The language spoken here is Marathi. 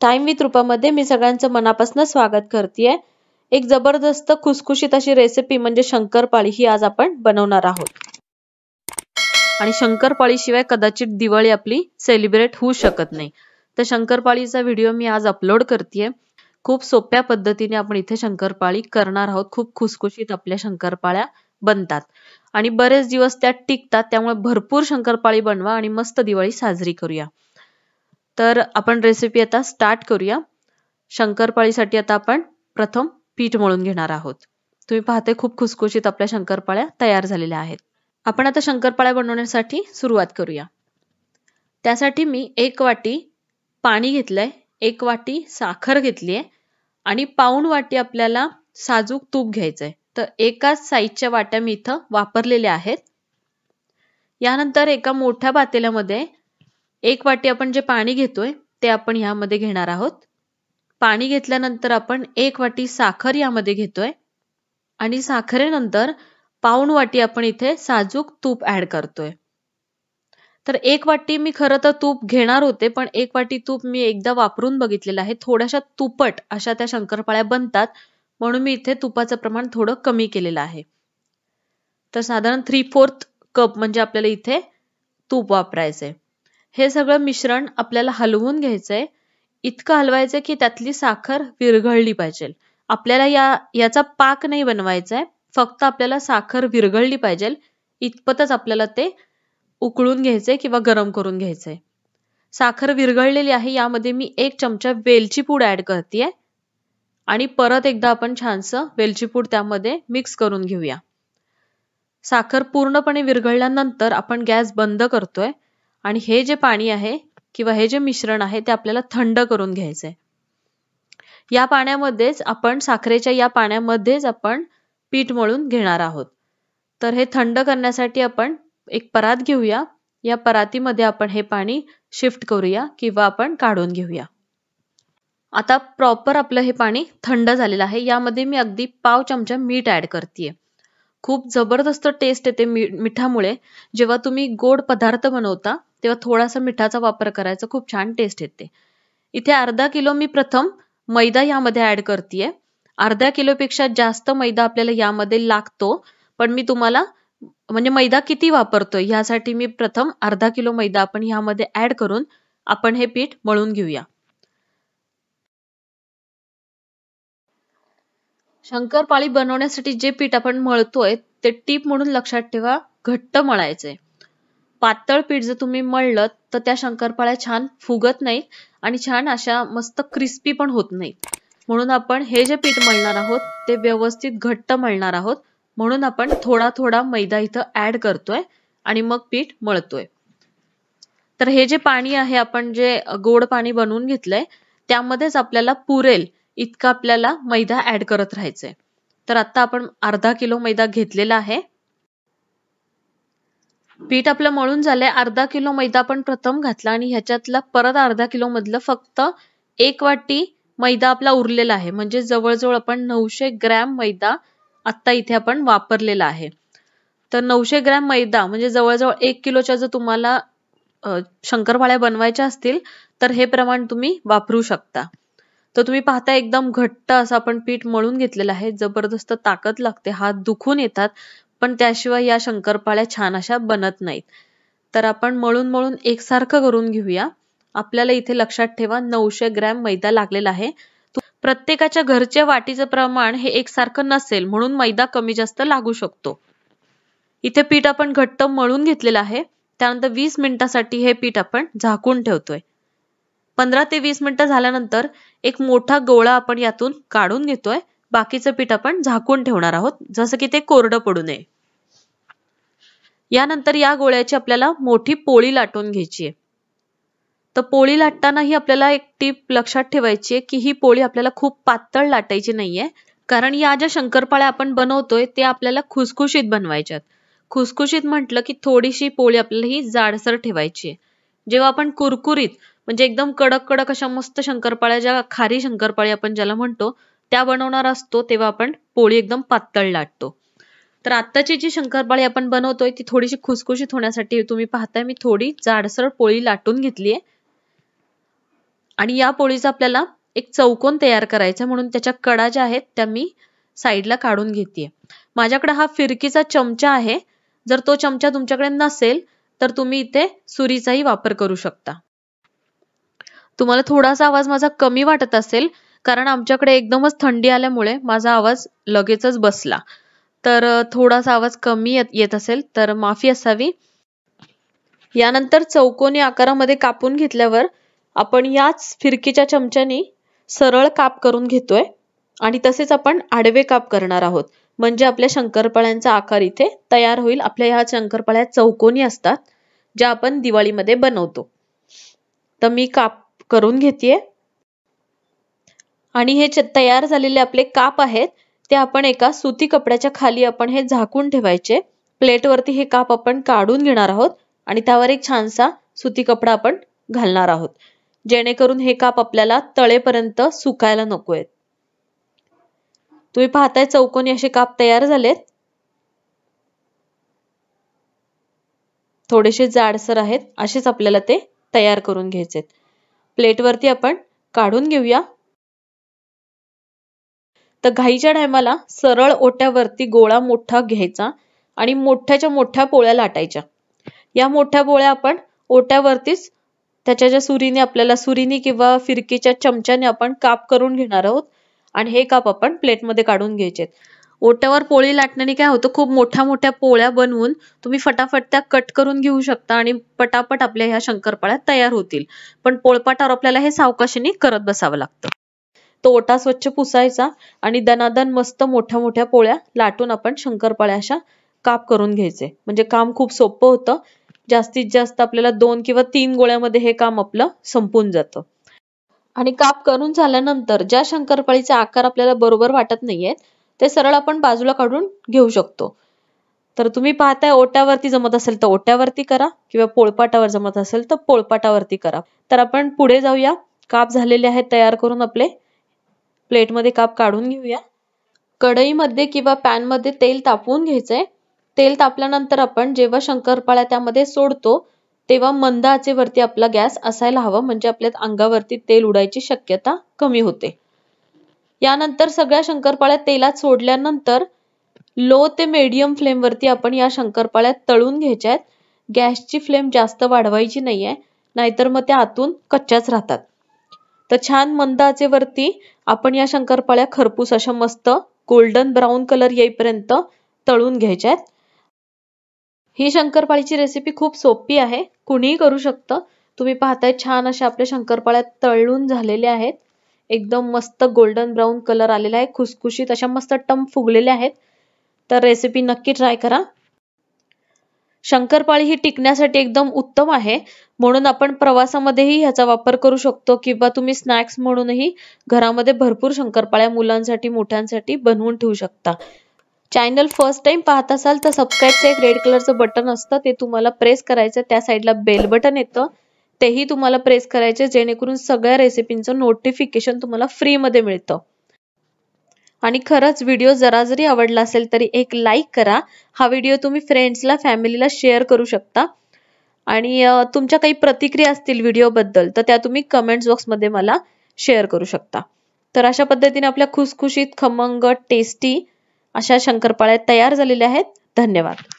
टाइम विथ रूपामध्ये मी सगळ्यांचं मनापासून स्वागत करते एक जबरदस्त खुसखुशीत अशी रेसिपी म्हणजे शंकरपाळी ही आज आपण बनवणार आहोत आणि शंकरपाळी शिवाय कदाचित दिवाळी आपली सेलिब्रेट होऊ शकत नाही तर शंकरपाळीचा व्हिडिओ मी आज अपलोड करते खूप सोप्या पद्धतीने आपण इथे शंकरपाळी करणार आहोत खूप खुसखुशीत आपल्या शंकरपाळ्या बनतात आणि बरेच दिवस त्यात टिकतात त्यामुळे भरपूर शंकरपाळी बनवा आणि मस्त दिवाळी साजरी करूया तर आपण रेसिपी आता स्टार्ट करूया शंकरपाळीसाठी आता आपण प्रथम पीठ मळून घेणार आहोत तुम्ही पाहते खूप खुसखुशीत आपल्या शंकरपाळ्या तयार झालेल्या आहेत आपण आता शंकरपाळ्या बनवण्यासाठी सुरुवात करूया त्यासाठी मी एक वाटी पाणी घेतलंय एक वाटी साखर घेतली आहे आणि पाऊण वाटी आपल्याला साजूक तूप घ्यायचंय तर एकाच साईजच्या वाट्या मी इथं वापरलेल्या आहेत यानंतर एका मोठ्या पातेल्यामध्ये एक वाटी आपण जे पाणी घेतोय ते आपण ह्यामध्ये घेणार आहोत पाणी घेतल्यानंतर आपण एक वाटी साखर यामध्ये घेतोय आणि साखरेनंतर पाऊण वाटी आपण इथे साजूक तूप ऍड करतोय तर एक वाटी मी खरं तर तूप घेणार होते पण एक वाटी तूप मी एकदा वापरून बघितलेलं आहे थोड्याशा तुपट अशा त्या शंकरपाळ्या बनतात म्हणून मी इथे तुपाचं प्रमाण थोडं कमी केलेलं आहे तर साधारण थ्री फोर्थ कप म्हणजे आपल्याला इथे तूप वापरायचंय हे सगळं मिश्रण आपल्याला हलवून घ्यायचंय इतकं हलवायचंय की त्यातली साखर विरघळली पाहिजे आपल्याला या याचा पाक नाही बनवायचा आहे फक्त आपल्याला साखर विरघळली पाहिजे इतपतच आपल्याला ते उकळून घ्यायचंय किंवा गरम करून घ्यायचंय साखर विरघळलेली आहे यामध्ये मी एक चमचा वेलची पूड ऍड करते आणि परत एकदा आपण छानसं वेलची पूड त्यामध्ये मिक्स करून घेऊया साखर पूर्णपणे विरघळल्यानंतर आपण गॅस बंद करतोय आणि हे जे पाणी आहे किंवा हे जे मिश्रण आहे ते आपल्याला थंड करून घ्यायचं या पाण्यामध्येच आपण साखरेच्या या पाण्यामध्येच आपण पीठ मळून घेणार आहोत तर हे थंड करण्यासाठी आपण एक परात घेऊया या परातीमध्ये आपण हे पाणी शिफ्ट करूया किंवा आपण काढून घेऊया आता प्रॉपर आपलं हे पाणी थंड झालेलं आहे यामध्ये मी अगदी पाव चमचा मीठ ऍड करते खूप जबरदस्त टेस्ट येते मी मिठामुळे जेव्हा तुम्ही गोड पदार्थ बनवता तेव्हा थोडासा मिठाचा वापर करायचा खूप छान टेस्ट येते इथे अर्धा किलो मी प्रथम मैदा यामध्ये ऍड करतेय अर्ध्या किलोपेक्षा जास्त मैदा आपल्याला यामध्ये लागतो पण मी तुम्हाला म्हणजे मैदा किती वापरतोय ह्यासाठी मी प्रथम अर्धा किलो मैदा आपण ह्यामध्ये ऍड करून आपण हे पीठ मळून घेऊया शंकरपाळी बनवण्यासाठी जे पीठ आपण मळतोय ते टीप म्हणून लक्षात ठेवा घट्ट मळायचंय पातळ पीठ जर तुम्ही मळलं तर त्या शंकरपाळ्या छान फुगत नाहीत आणि छान अशा मस्त क्रिस्पी पण होत नाहीत म्हणून आपण हे जे पीठ मळणार आहोत ते व्यवस्थित घट्ट मळणार आहोत म्हणून आपण थोडा थोडा मैदा इथं ऍड करतोय आणि मग पीठ मळतोय तर हे जे पाणी आहे आपण जे गोड पाणी बनवून घेतलंय त्यामध्येच आपल्याला पुरेल इतका आपल्याला मैदा ऍड करत राहायचंय तर आता आपण अर्धा किलो मैदा घेतलेला आहे पीठ आपलं मळून झालंय अर्धा किलो मैदा आपण प्रथम घातला आणि ह्याच्यातला परत अर्धा किलो मधलं फक्त एक वाटी मैदा आपला उरलेला आहे म्हणजे जवळजवळ आपण नऊशे ग्रॅम मैदा आत्ता इथे आपण वापरलेला आहे तर नऊशे ग्रॅम मैदा म्हणजे जवळजवळ एक किलोच्या जर तुम्हाला शंकरपाळ्या बनवायच्या असतील तर हे प्रमाण तुम्ही वापरू शकता तर तुम्ही पाहता एकदम घट्ट असं आपण पीठ मळून घेतलेलं आहे जबरदस्त ताकद लागते हात दुखून येतात पण त्याशिवाय या शंकरपाळ्या छान अशा बनत नाहीत तर आपण मळून मळून एकसारखं करून घेऊया आपल्याला इथे लक्षात ठेवा नऊशे ग्रॅम मैदा लागलेला आहे प्रत्येकाच्या घरच्या वाटीचं प्रमाण हे एकसारखं नसेल म्हणून मैदा कमी जास्त लागू शकतो इथे पीठ आपण घट्ट मळून घेतलेलं आहे त्यानंतर वीस मिनिटासाठी हे पीठ आपण झाकून ठेवतोय पंधरा ते वीस मिनिटं झाल्यानंतर एक मोठा गोळा आपण यातून काढून घेतोय बाकीचं पीठ आपण झाकून ठेवणार आहोत जसं की ते कोरडं पडू नये यानंतर या गोळ्याची आपल्याला मोठी पोळी लाटून घ्यायची आहे तर पोळी लाटतानाही आपल्याला एक टीप लक्षात ठेवायची आहे की ही पोळी आपल्याला खूप पातळ लाटायची नाहीये कारण या ज्या शंकरपाळ्या आपण बनवतोय ते आपल्याला खुसखुशीत बनवायच्यात खुसखुशीत म्हटलं की थोडीशी पोळी आपल्याला ही जाडसर ठेवायची आहे जेव्हा आपण कुरकुरीत म्हणजे एकदम कडक कडक अशा मस्त शंकरपाळ्या ज्या खारी शंकरपाळी आपण ज्याला म्हणतो त्या बनवणार असतो तेव्हा आपण पोळी एकदम पातळ लाटतो तर आत्ताची जी शंकरपाळी आपण बनवतोय ती थोडीशी खुसखुशीत होण्यासाठी तुम्ही पाहताय मी थोडी जाडसर पोळी लाटून घेतलीये आणि या पोळीचा आपल्याला एक चौकोन तयार करायचा म्हणून त्याच्या कडा ज्या आहेत त्या मी साईडला काढून घेते माझ्याकडे हा फिरकीचा चमचा आहे जर तो चमचा तुमच्याकडे नसेल तर तुम्ही इथे सुरीचाही वापर करू शकता तुम्हाला थोडासा आवाज माझा कमी वाटत असेल कारण आमच्याकडे एकदमच थंडी आल्यामुळे माझा आवाज लगेचच बसला तर थोडासा आवाज कमी येत असेल तर माफी असावी यानंतर चौकोनी आकारामध्ये कापून घेतल्यावर आपण याच फिरकीच्या चमच्यानी सरळ काप करून घेतोय आणि तसेच आपण आडवे काप करणार आहोत म्हणजे आपल्या शंकरपाळ्यांचा आकार इथे तयार होईल आपल्या ह्या शंकरपाळ्या चौकोनी असतात ज्या आपण दिवाळीमध्ये बनवतो तर मी काप करून घेतेय आणि हे तयार झालेले आपले काप आहेत ते आपण एका सुती कपड्याच्या खाली आपण हे झाकून ठेवायचे प्लेटवरती हे काप आपण काढून घेणार आहोत आणि त्यावर एक छानसा सुती कपडा आपण घालणार आहोत जेणेकरून हे काप आपल्याला तळेपर्यंत सुकायला नको तुम्ही पाहताय चौकोनी असे काप तयार झालेत थोडेसे जाडसर आहेत असेच आपल्याला ते तयार करून घ्यायचे प्लेटवरती आपण काढून घेऊया तर घाईच्या टायमाला सरळ ओट्यावरती गोळा मोठा घ्यायचा आणि मोठ्याच्या मोठ्या पोळ्या लाटायच्या. या मोठ्या पोळ्या आपण ओट्यावरतीच त्याच्या ज्या सुरीने आपल्याला सुरीने किंवा फिरकीच्या चमच्याने आपण काप करून घेणार आहोत आणि हे काप आपण प्लेटमध्ये मध्ये काढून घ्यायचे. ओट्यावर पोळी लाटण्याने काय होतं खूप मोठ्या मोठ्या पोळ्या बनवून तुम्ही फटाफट त्या कट करून घेऊ शकता आणि पटापट आपल्या ह्या शंकरपाळ्या तयार होतील. पण पोळपाटावर आपल्याला हे सावकाशीने करत बसावं लागतं. तो ओटा स्वच्छ पुसायचा आणि दनादन मस्त मोठ्या मोठ्या पोळ्या लाटून आपण शंकरपाळ्या अशा काप करून घ्यायचे म्हणजे काम खूप सोपं होतं जास्तीत जास्त आपल्याला दोन किंवा तीन गोळ्यामध्ये हे काम आपलं संपून जातं आणि काप करून झाल्यानंतर ज्या शंकरपाळीचा आकार आपल्याला बरोबर वाटत नाहीये ते सरळ आपण बाजूला काढून घेऊ शकतो तर तुम्ही पाहताय ओट्यावरती जमत असेल तर ओट्यावरती करा किंवा पोळपाटावर जमत असेल तर पोळपाटावरती करा तर आपण पुढे जाऊया काप झालेले आहेत तयार करून आपले प्लेटमध्ये काप काढून घेऊया कढईमध्ये किंवा पॅन मध्ये तेल तापवून घ्यायचंय तेल तापल्यानंतर आपण जेव्हा शंकरपाळ्या त्यामध्ये सोडतो तेव्हा मंद आचेवरती आपला गॅस असायला हवा म्हणजे आपल्या अंगावरती तेल उडायची शक्यता कमी होते यानंतर सगळ्या शंकरपाळ्या तेलात सोडल्यानंतर लो ते मीडियम वरती आपण या शंकरपाळ्यात तळून घ्यायच्या आहेत गॅसची फ्लेम जास्त वाढवायची नाहीये नाहीतर मग त्या आतून कच्च्याच राहतात तर छान मंद आचेवरती आपण या शंकरपाळ्या खरपूस अशा मस्त गोल्डन ब्राऊन कलर येईपर्यंत तळून घ्यायच्या आहेत ही शंकरपाळीची रेसिपी खूप सोपी आहे कुणीही करू शकतं तुम्ही पाहताय छान अशा आपल्या शंकरपाळ्या तळून झालेल्या आहेत एकदम मस्त गोल्डन ब्राऊन कलर आलेला आहे खुसखुशीत अशा मस्त टम फुगलेल्या आहेत तर रेसिपी नक्की ट्राय करा शंकरपाळी ही टिकण्यासाठी एकदम उत्तम आहे म्हणून आपण प्रवासामध्येही ह्याचा वापर करू शकतो किंवा तुम्ही स्नॅक्स म्हणूनही घरामध्ये भरपूर शंकरपाळ्या मुलांसाठी मोठ्यांसाठी बनवून ठेवू शकता चॅनल फर्स्ट टाइम पाहत असाल तर सबस्क्राईबचं एक रेड कलरचं बटन असतं ते तुम्हाला प्रेस करायचं त्या साईडला बेल बटन येतं तेही तुम्हाला प्रेस करायचे जेणेकरून सगळ्या रेसिपींचं नोटिफिकेशन तुम्हाला फ्रीमध्ये मिळतं आणि खरंच व्हिडिओ जरा जरी आवडला असेल तरी एक लाईक करा हा व्हिडिओ तुम्ही फ्रेंड्सला फॅमिलीला शेअर करू शकता आणि तुमच्या काही प्रतिक्रिया असतील व्हिडिओबद्दल तर त्या तुम्ही कमेंट्स बॉक्समध्ये मला शेअर करू शकता तर अशा पद्धतीने आपल्या खुसखुशीत खमंग टेस्टी अशा शंकरपाळ्या तयार झालेल्या आहेत धन्यवाद